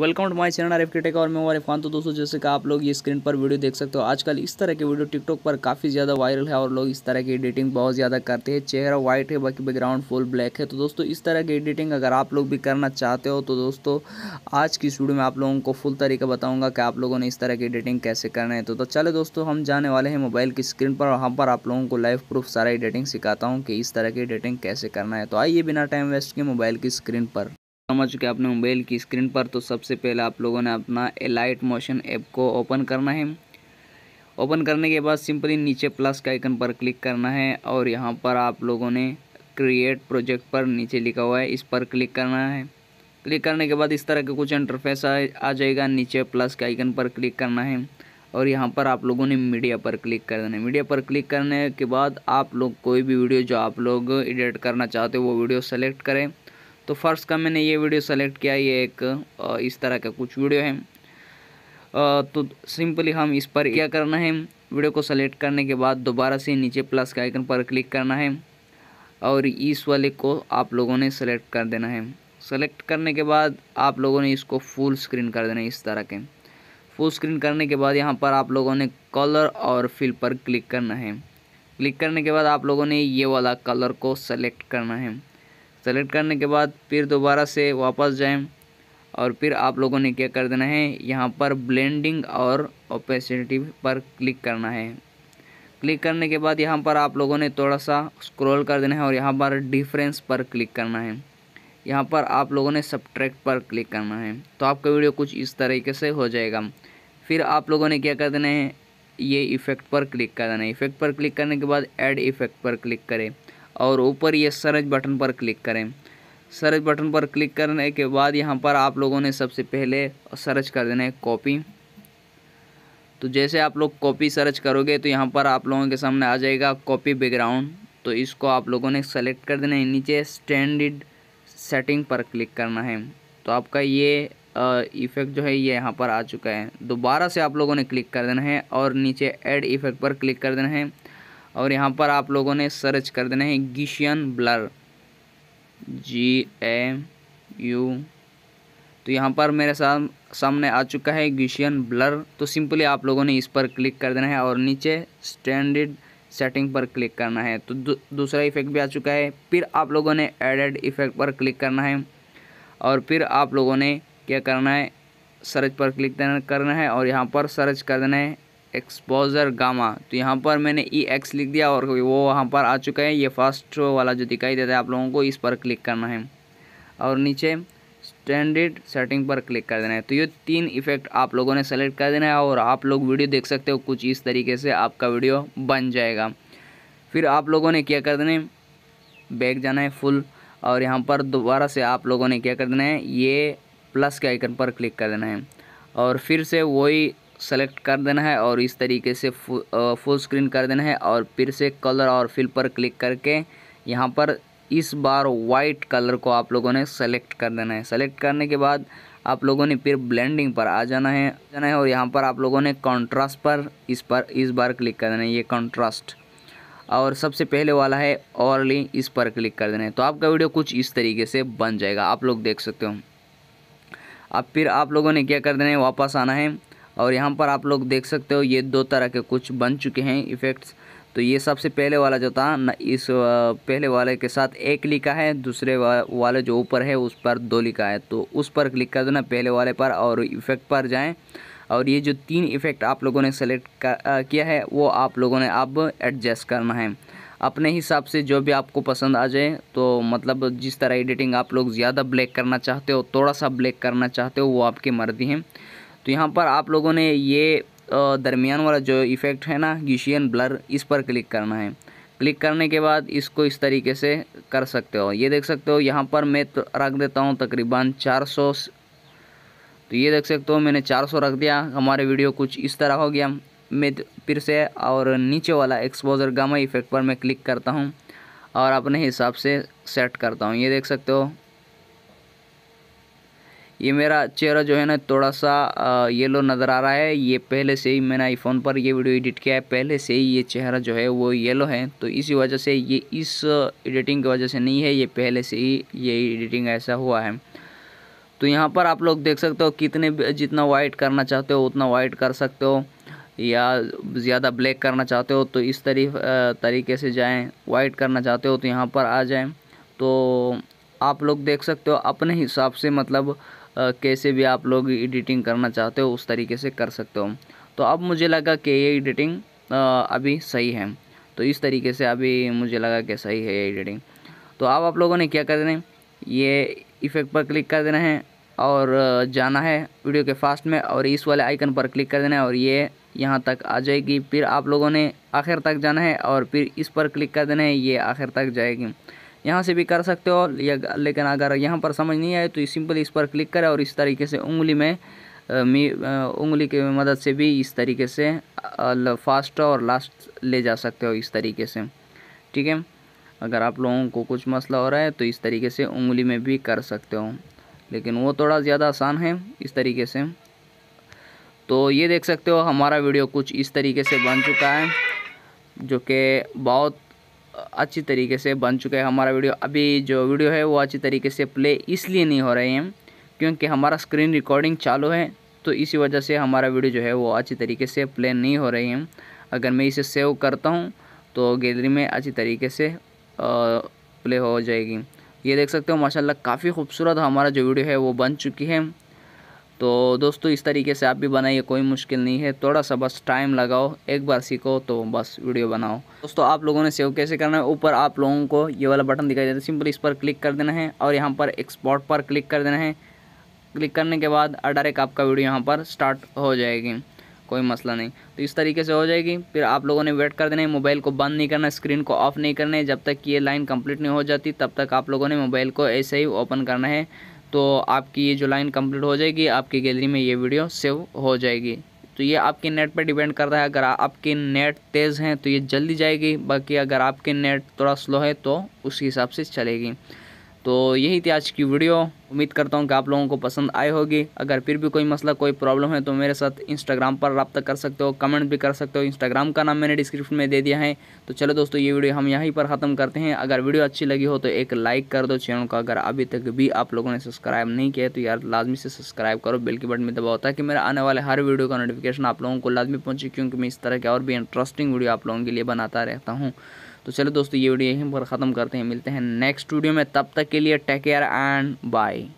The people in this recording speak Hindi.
welcome to my channel Arif tech और मैं आरिफ खान तो दोस्तों जैसे कि आप लोग ये स्क्रीन पर वीडियो देख सकते हो आजकल इस तरह के वीडियो टिकटॉक पर काफ़ी ज़्यादा वायरल है और लोग इस तरह की एडिटिंग बहुत ज़्यादा करते हैं चेहरा वाइट है बाकी बैकग्राउंड फुल ब्लैक है तो दोस्तों इस तरह की एडिटिंग अगर आप लोग भी करना चाहते हो तो दोस्तों आज की वीडियो में आप लोगों को फुल तरीका बताऊँगा कि आप लोगों ने इस तरह की एडिटिंग कैसे करना है तो, तो चले दोस्तों हम जाने वाले हैं मोबाइल की स्क्रीन पर वहाँ पर आप लोगों को लाइव प्रूफ सारा एडिटिंग सिखाता हूँ कि इस तरह की एडिटिंग कैसे करना है तो आइए बिना टाइम वेस्ट के मोबाइल की स्क्रीन पर समझ चुके अपने मोबाइल की स्क्रीन पर तो सबसे पहले आप लोगों ने अपना एलाइट मोशन ऐप को ओपन करना है ओपन करने के बाद सिंपली नीचे प्लस के आइकन पर क्लिक करना है और यहाँ पर आप लोगों ने क्रिएट प्रोजेक्ट पर नीचे लिखा हुआ है इस पर क्लिक करना है क्लिक करने के बाद इस तरह का कुछ इंटरफेस आ जाएगा नीचे प्लस के आइकन पर क्लिक करना है और यहाँ पर आप लोगों ने मीडिया पर क्लिक कर देना है मीडिया पर क्लिक करने के बाद आप लोग कोई भी वीडियो जो आप लोग एडिट करना चाहते हो वो वीडियो सेलेक्ट करें तो फर्स्ट का मैंने ये वीडियो सेलेक्ट किया ये एक इस तरह का कुछ वीडियो है तो सिंपली हम इस पर क्या करना है वीडियो को सेलेक्ट करने के बाद दोबारा से नीचे प्लस के आइकन पर क्लिक करना है और इस वाले को आप लोगों ने सेलेक्ट कर देना है सेलेक्ट करने के बाद आप लोगों ने इसको फुल स्क्रीन कर देना है इस तरह के फुल स्क्रीन करने के बाद यहाँ पर आप लोगों ने कलर और फिल पर क्लिक करना है क्लिक करने के बाद आप लोगों ने ये वाला कलर को सेलेक्ट करना है सेलेक्ट करने के बाद फिर दोबारा से वापस जाएं और फिर आप लोगों ने क्या कर देना है यहाँ पर ब्लेंडिंग और ओपेसिटी पर क्लिक करना है क्लिक करने के बाद यहाँ पर आप लोगों ने थोड़ा सा स्क्रॉल कर देना है और यहाँ पर डिफरेंस पर क्लिक करना है यहाँ पर आप लोगों ने सब्ट्रैक्ट पर क्लिक करना है तो आपका वीडियो कुछ इस तरीके से हो जाएगा फिर आप लोगों ने क्या कर देना है ये इफ़ेक्ट पर क्लिक कर देना है इफ़ेक्ट पर क्लिक करने के बाद ऐड इफ़ेक्ट पर क्लिक करें और ऊपर ये सर्च बटन पर क्लिक करें सर्च बटन पर क्लिक करने के बाद यहाँ पर आप लोगों ने सबसे पहले सर्च कर देना है कॉपी तो जैसे आप लोग कॉपी सर्च करोगे तो यहाँ पर आप लोगों के सामने आ जाएगा कॉपी बैकग्राउंड तो इसको आप लोगों ने सेलेक्ट कर देना है नीचे स्टैंडर्ड सेटिंग पर क्लिक करना है तो आपका ये इफ़ेक्ट जो है ये यहाँ पर आ चुका है दोबारा से आप लोगों ने क्लिक कर देना है और नीचे एड इफ़ेक्ट पर क्लिक कर देना है और यहाँ पर आप लोगों ने सर्च कर देना है गिशियन ब्लर जी ए यू तो यहाँ पर मेरे साथ सामने आ चुका है गिशियन ब्लर तो सिंपली आप लोगों ने इस पर क्लिक कर देना है और नीचे स्टैंडर्ड सेटिंग पर क्लिक करना है तो दूसरा इफेक्ट भी आ चुका है फिर आप लोगों ने एडेड इफेक्ट पर क्लिक करना है और फिर आप लोगों ने क्या करना है सर्च पर क्लिक करना है और यहाँ पर सर्च कर देना है एक्सपोजर गामा तो यहाँ पर मैंने ई e एक्स लिख दिया और वो वहाँ पर आ चुका है ये फर्स्ट वाला जो दिखाई देता है आप लोगों को इस पर क्लिक करना है और नीचे स्टैंडर्ड सेटिंग पर क्लिक कर देना है तो ये तीन इफेक्ट आप लोगों ने सेलेक्ट कर देना है और आप लोग वीडियो देख सकते हो कुछ इस तरीके से आपका वीडियो बन जाएगा फिर आप लोगों ने क्या कर देना है बैग जाना है फुल और यहाँ पर दोबारा से आप लोगों ने क्या कर देना है ये प्लस के आइकन पर क्लिक कर देना है और फिर से वही सेलेक्ट कर देना है और इस तरीके से फु, फुल स्क्रीन कर देना है और फिर से कलर और फिल पर क्लिक करके यहाँ पर इस बार वाइट कलर को आप लोगों ने सेलेक्ट कर देना है सेलेक्ट करने के बाद आप लोगों ने फिर ब्लेंडिंग पर आ जाना है जाना है और यहाँ पर आप लोगों ने कॉन्ट्रास्ट पर इस पर इस बार क्लिक कर देना है ये कॉन्ट्रास्ट और सबसे पहले वाला है औरली इस पर क्लिक कर देना है तो आपका वीडियो कुछ इस तरीके से बन जाएगा आप लोग देख सकते हो अब फिर आप लोगों ने क्या कर देना है वापस आना है और यहाँ पर आप लोग देख सकते हो ये दो तरह के कुछ बन चुके हैं इफ़ेक्ट्स तो ये सबसे पहले वाला जो था ना इस पहले वाले के साथ एक लिखा है दूसरे वाले जो ऊपर है उस पर दो लिखा है तो उस पर क्लिक कर देना पहले वाले पर और इफ़ेक्ट पर जाएँ और ये जो तीन इफ़ेक्ट आप लोगों ने सेलेक्ट किया है वो आप लोगों ने अब एडजस्ट करना है अपने हिसाब से जो भी आपको पसंद आ जाए तो मतलब जिस तरह एडिटिंग आप लोग ज़्यादा ब्लैक करना चाहते हो थोड़ा सा ब्लैक करना चाहते हो वो आपकी मर्ज़ी है तो यहाँ पर आप लोगों ने ये दरमियान वाला जो इफ़ेक्ट है ना गिशियन ब्लर इस पर क्लिक करना है क्लिक करने के बाद इसको इस तरीके से कर सकते हो ये देख सकते हो यहाँ पर मैं तो रख देता हूँ तकरीबन 400 तो ये देख सकते हो मैंने 400 रख दिया हमारे वीडियो कुछ इस तरह हो गया मैं तो फिर से और नीचे वाला एक्सपोजर गामा इफेक्ट पर मैं क्लिक करता हूँ और अपने हिसाब से सेट करता हूँ ये देख सकते हो ये मेरा चेहरा जो है ना थोड़ा सा येलो नज़र आ रहा है ये पहले से ही मैंने आईफोन पर ये वीडियो एडिट किया है पहले से ही ये चेहरा जो है वो येलो है तो इसी वजह से ये इस एडिटिंग की वजह से नहीं है ये पहले से ही ये एडिटिंग ऐसा हुआ है तो यहाँ पर आप लोग देख सकते हो कितने जितना वाइट करना चाहते हो उतना वाइट कर सकते हो या ज़्यादा ब्लैक करना चाहते हो तो इस तरी तरीके से जाएँ वाइट करना चाहते हो तो यहाँ पर आ जाएँ तो आप लोग देख सकते हो अपने हिसाब से मतलब कैसे भी आप लोग एडिटिंग करना चाहते हो उस तरीके से कर सकते हो तो अब मुझे लगा कि ये एडिटिंग अभी सही है तो इस तरीके से अभी मुझे लगा कि सही है ये एडिटिंग तो अब आप लोगों ने क्या कर देना है ये इफ़ेक्ट पर क्लिक कर देना है और जाना है वीडियो के फास्ट में और इस वाले आइकन पर क्लिक कर देना है और ये यहाँ तक आ जाएगी फिर आप लोगों ने आखिर तक जाना है और फिर इस पर क्लिक कर देना है ये आखिर तक जाएगी यहाँ से भी कर सकते हो लेकिन अगर यहाँ पर समझ नहीं आए तो सिंपल इस पर क्लिक करें और इस तरीके से उंगली में उंगली की मदद से भी इस तरीके से फास्ट और लास्ट ले जा सकते हो इस तरीके से ठीक है अगर आप लोगों को कुछ मसला हो रहा है तो इस तरीके से उंगली में भी कर सकते हो लेकिन वो थोड़ा ज़्यादा आसान है इस तरीके से तो ये देख सकते हो हमारा वीडियो कुछ इस तरीके से बन चुका है जो कि बहुत अच्छी तरीके से बन चुका है हमारा वीडियो अभी जो वीडियो है वो अच्छी तरीके से प्ले इसलिए नहीं हो रहे हैं क्योंकि हमारा स्क्रीन रिकॉर्डिंग चालू है तो इसी वजह से हमारा वीडियो जो है वो अच्छी तरीके से प्ले नहीं हो रही है अगर मैं इसे सेव करता हूँ तो गैलरी में अच्छी तरीके से प्ले हो जाएगी ये देख सकते हो माशाल्लाह काफ़ी खूबसूरत हमारा जो वीडियो है वो बन चुकी है तो दोस्तों इस तरीके से आप भी बनाइए कोई मुश्किल नहीं है थोड़ा सा बस टाइम लगाओ एक बार सीखो तो बस वीडियो बनाओ दोस्तों आप लोगों ने सेव कैसे करना है ऊपर आप लोगों को ये वाला बटन दिखाई देता है सिंपल इस पर क्लिक कर देना है और यहाँ पर एक्सपोर्ट पर क्लिक कर देना है क्लिक करने के बाद डायरेक्ट आपका वीडियो यहाँ पर स्टार्ट हो जाएगी कोई मसला नहीं तो इस तरीके से हो जाएगी फिर आप लोगों ने वेट कर देना है मोबाइल को बंद नहीं करना है स्क्रीन को ऑफ नहीं करना है जब तक ये लाइन कंप्लीट नहीं हो जाती तब तक आप लोगों ने मोबाइल को ऐसे ही ओपन करना है तो आपकी ये जो लाइन कंप्लीट हो जाएगी आपकी गैलरी में ये वीडियो सेव हो जाएगी तो ये आपके नेट पर डिपेंड कर रहा है अगर आपके नेट तेज़ हैं तो ये जल्दी जाएगी बाकी अगर आपके नेट थोड़ा स्लो है तो उस हिसाब से चलेगी तो यही थी आज की वीडियो उम्मीद करता हूँ कि आप लोगों को पसंद आई होगी अगर फिर भी कोई मसला कोई प्रॉब्लम है तो मेरे साथ इंस्टाग्राम पर रब्ता कर सकते हो कमेंट भी कर सकते हो इंस्टाग्राम का नाम मैंने डिस्क्रिप्शन में दे दिया है तो चलो दोस्तों ये वीडियो हम यहीं पर ख़त्म करते हैं अगर वीडियो अच्छी लगी हो तो एक लाइक कर दो चैनल का अगर अभी तक भी आप लोगों ने सब्सक्राइब नहीं किया तो यार लाजमी से सब्सक्राइब करो बिल के बटन में दबाओ ताकि मेरा आने वाले हर वीडियो का नोटिफिकेशन आप लोगों को लाजमी पहुँचे क्योंकि मैं इस तरह के और भी इंटरेस्टिंग वीडियो आप लोगों के लिए बनाता रहता हूँ तो चलो दोस्तों ये वीडियो यहीं पर ख़त्म करते हैं मिलते हैं नेक्स्ट वीडियो में तब तक के लिए टेक केयर एंड बाय